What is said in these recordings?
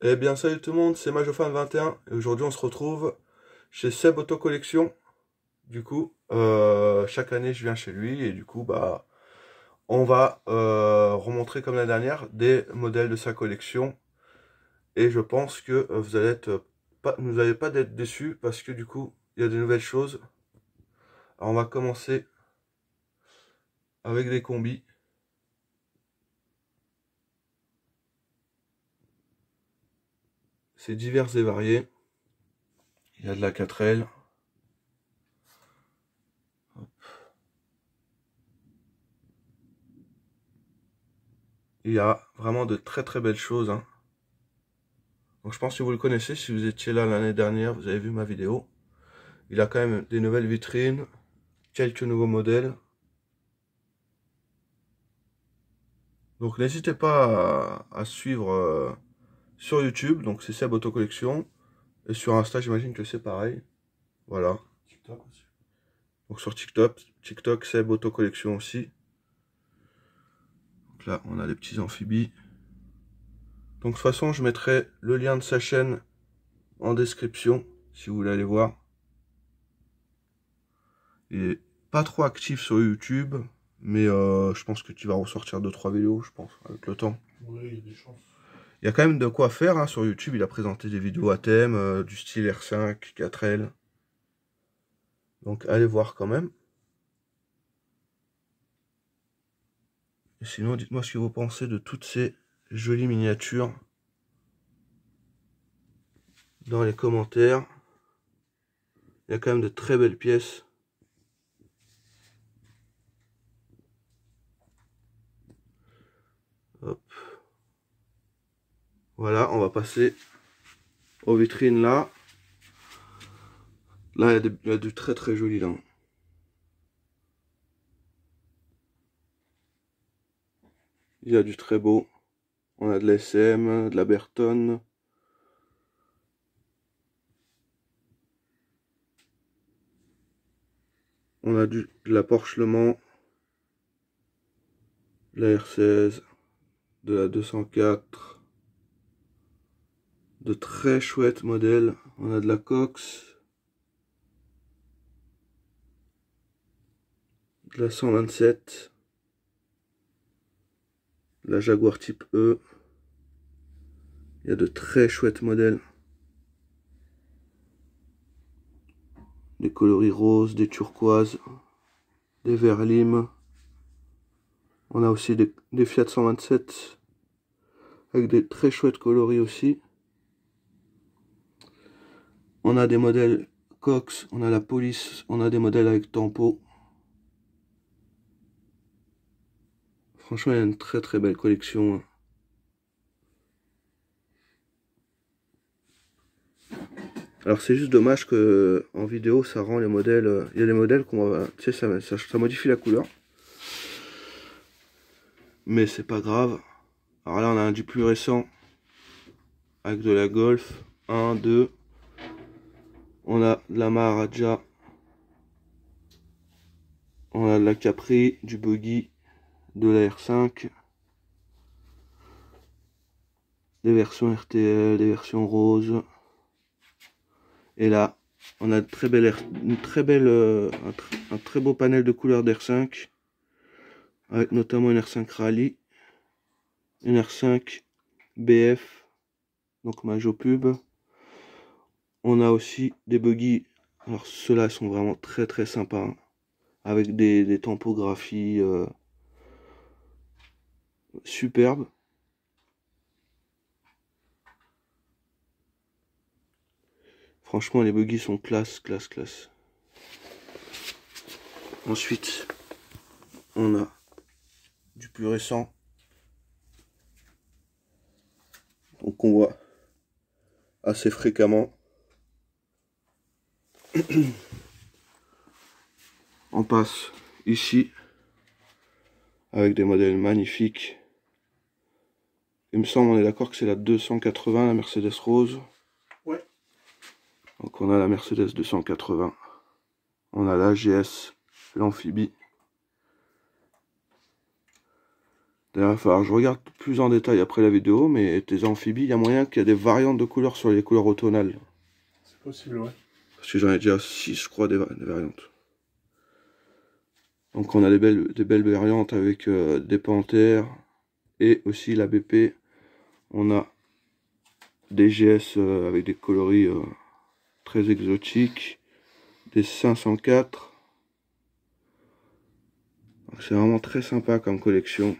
Eh bien salut tout le monde, c'est Majofan21 et aujourd'hui on se retrouve chez Seb Auto Collection. Du coup, euh, chaque année je viens chez lui et du coup bah on va euh, remontrer comme la dernière des modèles de sa collection. Et je pense que euh, vous allez pas, nous allez pas d'être déçus parce que du coup il y a de nouvelles choses. Alors on va commencer avec des combis. diverses divers et variés, Il y a de la 4L. Il y a vraiment de très très belles choses. Hein. Donc je pense que vous le connaissez, si vous étiez là l'année dernière, vous avez vu ma vidéo. Il a quand même des nouvelles vitrines, quelques nouveaux modèles. Donc n'hésitez pas à, suivre euh, sur YouTube, donc c'est Seb Auto Collection. Et sur Insta, j'imagine que c'est pareil. Voilà. TikTok aussi. Donc sur TikTok, TikTok Seb Auto Collection aussi. Donc là, on a les petits amphibies. Donc de toute façon, je mettrai le lien de sa chaîne en description, si vous voulez aller voir. Il est pas trop actif sur YouTube, mais euh, je pense que tu vas ressortir 2-3 vidéos, je pense, avec le temps. Oui, il y a des chances. Il y a quand même de quoi faire hein, sur YouTube. Il a présenté des vidéos à thème euh, du style R5, 4L. Donc allez voir quand même. Et sinon, dites-moi ce que vous pensez de toutes ces jolies miniatures dans les commentaires. Il y a quand même de très belles pièces. Hop. Voilà, on va passer aux vitrines là. Là, il y, a du très très joli là. Il y a du très beau. On a de l'SM, de la Bertone. On a du, de la Porsche Le Mans. De la R16. De la 204 de très chouettes modèles. On a de la Cox, de la 127, la Jaguar Type E. Il y a de très chouettes modèles. Des coloris roses, des turquoises, des verts limes. On a aussi des, des Fiat 127 avec des très chouettes coloris aussi. On a des modèles Cox, on a la police, on a des modèles avec tempo. Franchement, il y a une très très belle collection. Hein. Alors c'est juste dommage que en vidéo ça rend les modèles. Euh, il y a des modèles qu'on va. Tu sais, ça, ça, modifie la couleur. Mais c'est pas grave. Alors là on a un du plus récent. Avec de la golf. 1, 2. On a de la Maharaja. On a de la Capri, du Buggy, de la R5. Des versions RTL, des versions roses. Et là, on a une très belle, euh, un, très beau panel de couleurs d'R5. Avec notamment une R5 Rally. Une R5 BF. Donc Majo Pub. On a aussi des buggy. Alors ceux-là sont vraiment très très sympas. Hein. Avec des, des euh, superbes. Franchement, les buggy sont classe, classe, classe. Ensuite, on a du plus récent. Donc on voit assez fréquemment. on passe ici avec des modèles magnifiques. Il me semble, on est d'accord que c'est la 280, la Mercedes Rose. Ouais. Donc on a la Mercedes 280. On a la GS, l'amphibie. D'ailleurs, je regarde plus en détail après la vidéo, mais tes amphibies, il y a moyen qu'il y ait des variantes de couleurs sur les couleurs automnales. C'est possible, ouais j'en ai déjà 6, je crois, des, variantes. Donc on a des belles, des belles variantes avec euh, des panthères et aussi la BP. On a des GS euh, avec des coloris euh, très exotiques. Des 504. C'est vraiment très sympa comme collection.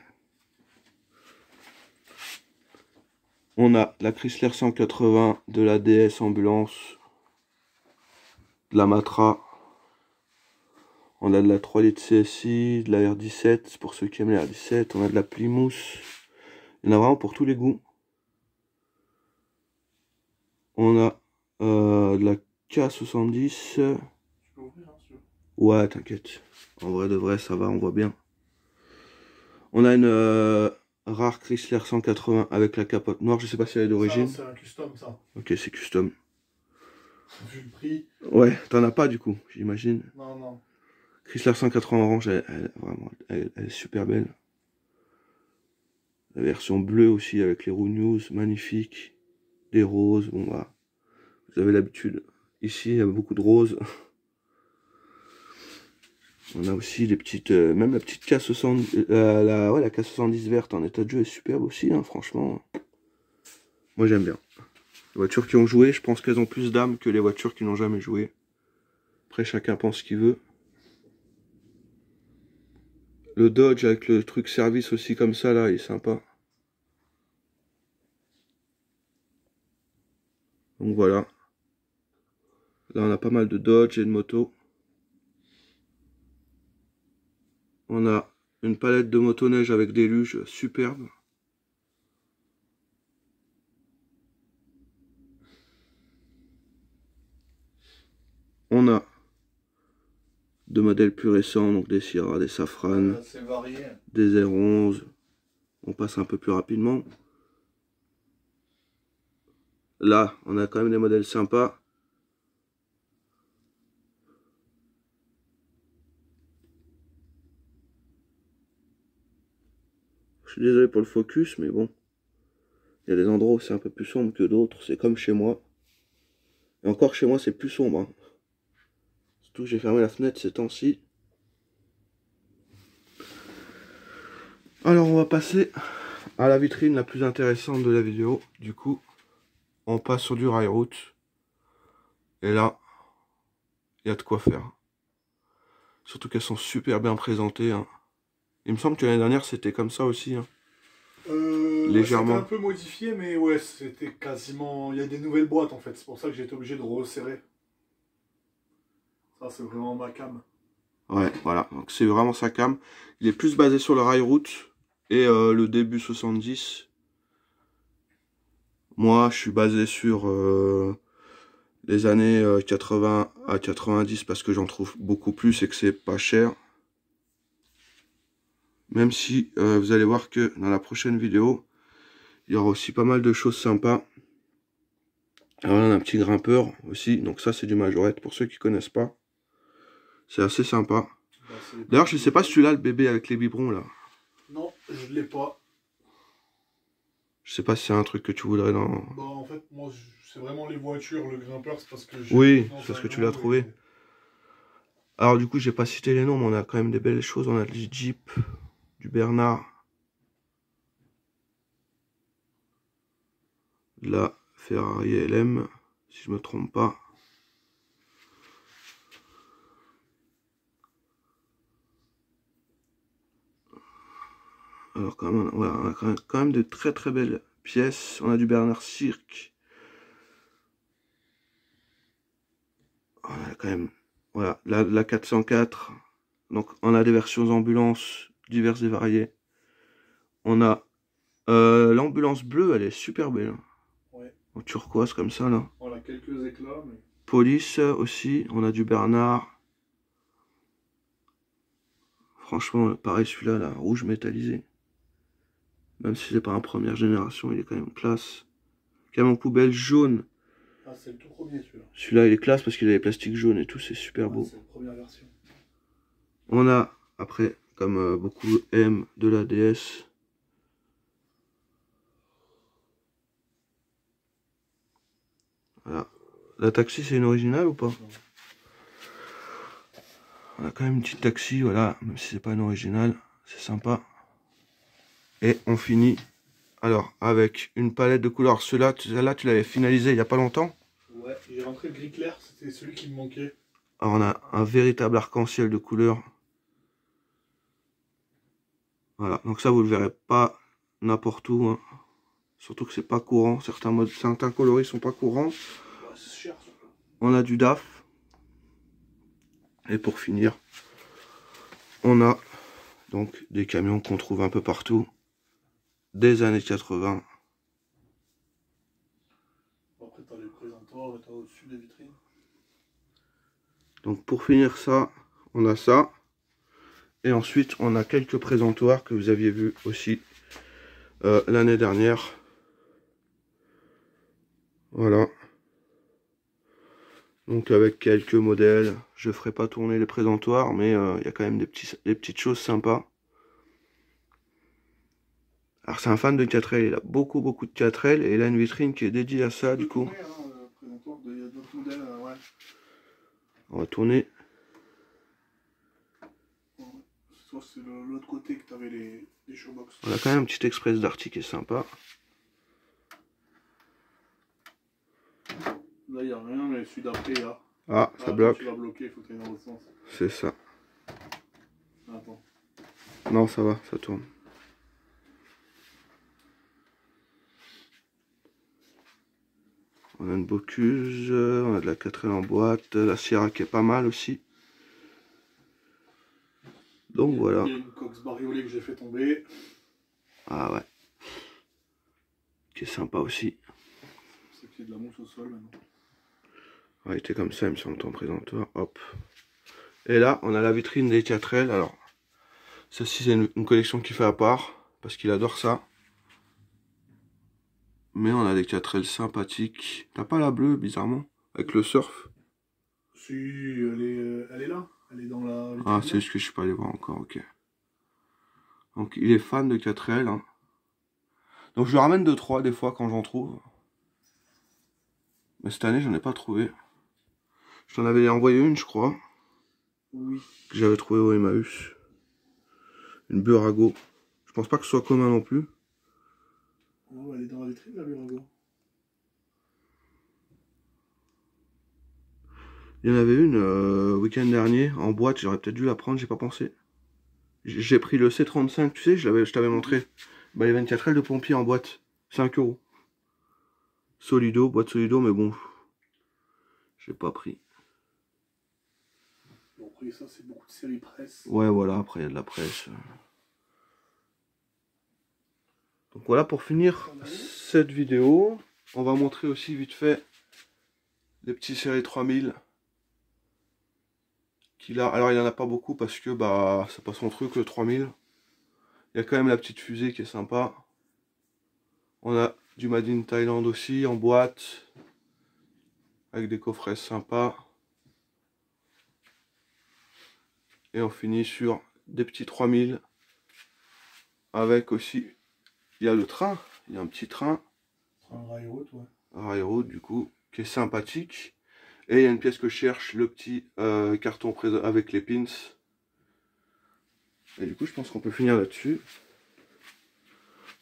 On a la Chrysler 180 de la DS Ambulance de la Matra. On a de la 3 de CSI, de la R17, pour ceux qui aiment la R17. On a de la Plymouth. Il y en a vraiment pour tous les goûts. On a euh, de la K70. Ouais, t'inquiète. En vrai de vrai, ça va, on voit bien. On a une euh, rare Chrysler 180 avec la capote noire. Je sais pas si elle est d'origine. C'est un custom, ça. Ok, c'est custom prix. Ouais, t'en as pas du coup, j'imagine. Non, non. Chrysler 180 orange, elle, vraiment, est super belle. La version bleue aussi avec les roues news, magnifique. Les roses, bon bah. Vous avez l'habitude. Ici, il y a beaucoup de roses. On a aussi les petites, euh, même la petite K70, euh, la, K70 verte en état de jeu est superbe aussi, hein, franchement. Moi j'aime bien voitures qui ont joué, je pense qu'elles ont plus d'âme que les voitures qui n'ont jamais joué. Après, chacun pense ce qu'il veut. Le Dodge avec le truc service aussi comme ça, là, il est sympa. Donc voilà. Là, on a pas mal de Dodge et de motos. On a une palette de motoneige avec des luges superbe. on a deux modèles plus récents, donc des Sierra, des Safran, euh, des R11. On passe un peu plus rapidement. Là, on a quand même des modèles sympas. Je suis désolé pour le focus, mais bon. Il y a des endroits où c'est un peu plus sombre que d'autres. C'est comme chez moi. Et encore chez moi, c'est plus sombre. Hein j'ai fermé la fenêtre ces temps-ci. Alors on va passer à la vitrine la plus intéressante de la vidéo. Du coup, on passe sur du rail-route. Et là, il y a de quoi faire. Surtout qu'elles sont super bien présentées. Hein. Il me semble que l'année dernière, c'était comme ça aussi. Hein. Euh, Légèrement. un peu modifié, mais ouais, c'était quasiment... Il y a des nouvelles boîtes, en fait. C'est pour ça que j'ai été obligé de resserrer. Ça, c'est vraiment ma cam. Ouais, voilà. Donc, c'est vraiment sa cam. Il est plus basé sur le rail route et euh, le début 70. Moi, je suis basé sur euh, les années 80 euh, à 90 parce que j'en trouve beaucoup plus et que c'est pas cher. Même si vous allez voir que dans la prochaine vidéo, il y aura aussi pas mal de choses sympas. Alors ah, un petit grimpeur aussi. Donc ça, c'est du majorette pour ceux qui connaissent pas. C'est assez sympa. Bah, D'ailleurs, je sais pas si tu l'as, le bébé avec les biberons, là. Non, je l'ai pas. Je sais pas si c'est un truc que tu voudrais dans... Bah, en fait, moi, c'est vraiment les voitures, le grimpeur, c'est parce que... Oui, c'est parce que tu l'as trouvé. Alors, du coup, j'ai pas cité les noms, mais on a quand même des belles choses. On a le Jeep, du Bernard, la Ferrari LM, si je me trompe pas. Alors quand même, voilà, on a quand même de très très belles pièces. On a du Bernard Cirque. On a quand même, voilà, la, 404. Donc on a des versions ambulances diverses et variées. On a euh, l'ambulance bleue, elle est super belle. Hein. En turquoise comme ça là. On a quelques éclats. Police aussi, on a du Bernard. Franchement, pareil celui-là, là, rouge métallisé. Même si c'est pas un première génération, il est quand même classe. Camion poubelle jaune. Ah, c'est le tout premier celui-là. Celui-là, il est classe parce qu'il a les plastiques jaunes et tout, c'est super ah, beau. première version. On a, après, comme euh, beaucoup aiment, de la DS. Voilà. La taxi, c'est une originale ou pas On a quand même une petite taxi, voilà, même si c'est pas une originale, c'est sympa. Et on finit alors avec une palette de couleurs. Cela, là tu l'avais finalisé il n'y a pas longtemps Ouais, j'ai rentré le gris clair, c'était celui qui me manquait. Alors on a un véritable arc-en-ciel de couleurs. Voilà, donc ça vous le verrez pas n'importe où. Hein. Surtout que c'est pas courant, certains, modes, certains coloris sont pas courants. C'est cher, On a du DAF. Et pour finir, on a donc des camions qu'on trouve un peu partout des années 80. Donc, pour finir ça, on a ça. Et ensuite, on a quelques présentoirs que vous aviez vu aussi euh, l'année dernière. Voilà. Donc avec quelques modèles, je ne ferai pas tourner les présentoirs, mais euh, il y a quand même des petites choses sympas. Alors c'est un fan de 4L, il a beaucoup beaucoup de 4L et il a une vitrine qui est dédiée à ça du coup. ouais. Hein, euh, euh, On va tourner. l'autre côté les, showbox. On a quand même un petit express d'arty qui est sympa. Là, il n'y a rien, mais celui d'après, là. Ah, ça ah, bloque. Tu bloquer, faut que dans l'autre sens. C'est ça. Attends. Non, ça va, ça tourne. On a une Bocuse, on a de la 4L en boîte, la Sierra qui est pas mal aussi. Donc voilà. Il y a une Cox bariolée que j'ai fait tomber. Ah ouais. Qui est sympa aussi. C'est qu'il y de la mousse au sol maintenant. Ouais, il était comme ça, il me semble, en présentoir. Hop. Et là, on a la vitrine des 4L. Alors, ça c'est une, une collection qu'il fait à part. Parce qu'il adore ça. Mais on a des 4L sympathiques. T'as pas la bleue, bizarrement Avec le surf Si, elle est, euh, elle est là. Elle est dans la. Ah, c'est ce que je suis pas allé voir encore, ok. Donc il est fan de 4L. Hein. Donc je ramène 2-3 des fois quand j'en trouve. Mais cette année, j'en ai pas trouvé. Je t'en avais envoyé une, je crois. Oui. j'avais trouvé au Emmaüs. Une Burago. Je pense pas que ce soit commun non plus. Oh, il y en avait une euh, week-end dernier en boîte, j'aurais peut-être dû la prendre, j'ai pas pensé. J'ai pris le C35, tu sais, je t'avais montré. Bah, les 24L de pompiers en boîte, 5 euros. Solido, boîte solido, mais bon, j'ai pas pris. Ouais, voilà, après, il y a de la presse voilà pour finir cette vidéo. On va montrer aussi vite fait les petits séries 3000 qu'il a. Alors il en a pas beaucoup parce que bah ça passe son truc le 3000. Il y a quand même la petite fusée qui est sympa. On a du Made in Thailand aussi en boîte avec des coffrets sympas. Et on finit sur des petits 3000 avec aussi il y a le train, il y a un petit train. Un railroad, ouais. Railroad, du coup, qui est sympathique. Et il y a une pièce que je cherche, le petit euh, carton avec les pins. Et du coup, je pense qu'on peut finir là-dessus.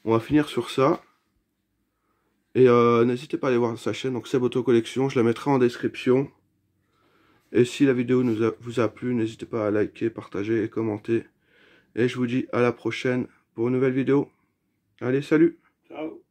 On va finir sur ça. Et euh, n'hésitez pas à aller voir sa chaîne, donc Saboto Collection, je la mettrai en description. Et si la vidéo vous a plu, n'hésitez pas à liker, partager et commenter. Et je vous dis à la prochaine pour une nouvelle vidéo. Allez, salut. Ciao.